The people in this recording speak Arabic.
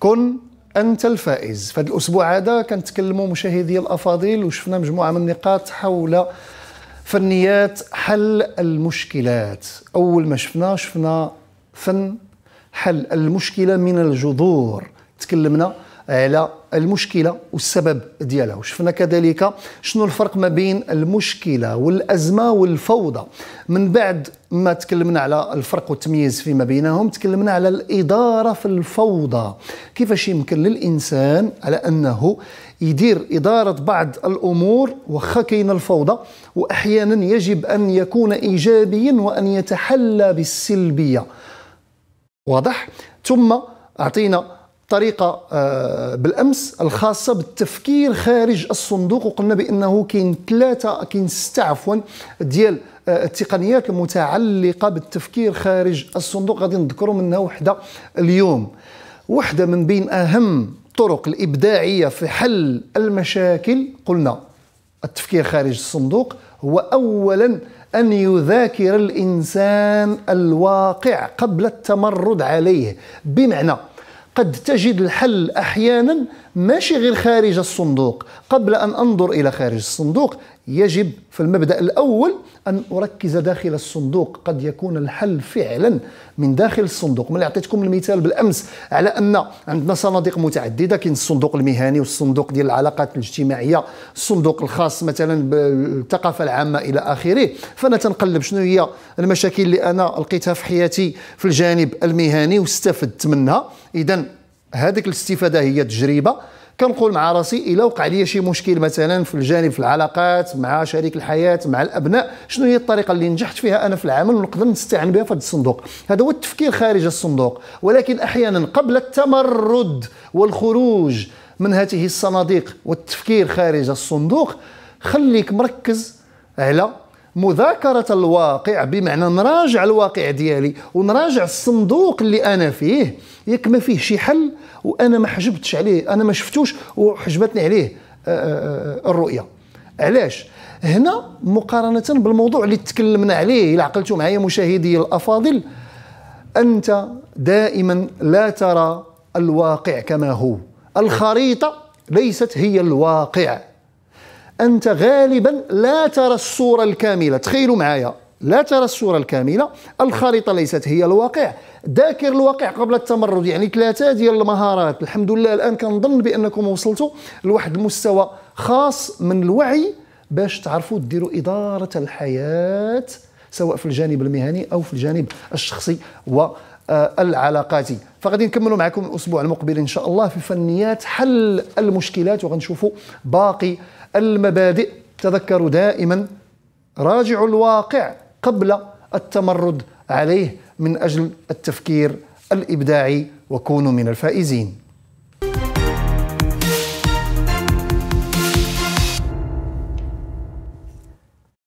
كن انت الفائز فهاد الاسبوع هذا كنتكلموا مشاهدي الافاضل وشفنا مجموعه من النقاط حول فنيات حل المشكلات اول ما شفنا شفنا فن حل المشكله من الجذور تكلمنا على المشكله والسبب ديالها وشفنا كذلك شنو الفرق ما بين المشكله والازمه والفوضى من بعد ما تكلمنا على الفرق والتمييز فيما بينهم تكلمنا على الاداره في الفوضى كيفاش يمكن للانسان على انه يدير اداره بعض الامور وخا كاينه الفوضى واحيانا يجب ان يكون ايجابيا وان يتحلى بالسلبيه واضح ثم اعطينا طريقه آه، بالامس الخاصه بالتفكير خارج الصندوق وقلنا بانه كاين ثلاثه كاين سته عفوا ديال آه، التقنيات المتعلقه بالتفكير خارج الصندوق غادي نذكروا منها وحده اليوم وحده من بين اهم الطرق الابداعيه في حل المشاكل قلنا التفكير خارج الصندوق هو اولا أن يذاكر الإنسان الواقع قبل التمرد عليه بمعنى قد تجد الحل احيانا ماشي غير خارج الصندوق قبل ان انظر الى خارج الصندوق يجب في المبدأ الأول أن أركز داخل الصندوق قد يكون الحل فعلا من داخل الصندوق ملي عطيتكم المثال بالأمس على أن عندنا صناديق متعددة كاين الصندوق المهني والصندوق ديال العلاقات الاجتماعية الصندوق الخاص مثلا بالثقافة العامة إلى آخره فأنا تنقلب شنو هي المشاكل اللي أنا لقيتها في حياتي في الجانب المهني واستفدت منها إذا هذيك الاستفادة هي تجربة كنقول مع راسي الا وقع لي شي مشكل مثلا في الجانب في العلاقات مع شريك الحياه مع الابناء شنو هي الطريقه اللي نجحت فيها انا في العمل ونقدر نستعن بها في هذا الصندوق هذا هو التفكير خارج الصندوق ولكن احيانا قبل التمرد والخروج من هذه الصناديق والتفكير خارج الصندوق خليك مركز على مذاكرة الواقع بمعنى نراجع الواقع ديالي ونراجع الصندوق اللي أنا فيه ياك ما فيه شي حل وأنا ما حجبتش عليه أنا ما شفتوش وحجبتني عليه آه، آه، آه، الرؤية علاش هنا مقارنة بالموضوع اللي تكلمنا عليه إلا عقلتوا معايا مشاهدي الأفاضل أنت دائما لا ترى الواقع كما هو الخريطة ليست هي الواقع أنت غالبا لا ترى الصورة الكاملة تخيلوا معايا لا ترى الصورة الكاملة الخريطة ليست هي الواقع ذاكر الواقع قبل التمرد يعني ثلاثة ديال المهارات الحمد لله الآن كنظن بأنكم وصلتوا لواحد المستوى خاص من الوعي باش تعرفوا ديروا إدارة الحياة سواء في الجانب المهني أو في الجانب الشخصي و آه، العلاقات فغادي نكملوا معكم الاسبوع المقبل ان شاء الله في فنيات حل المشكلات وغنشوفوا باقي المبادئ تذكروا دائما راجعوا الواقع قبل التمرد عليه من اجل التفكير الابداعي وكونوا من الفائزين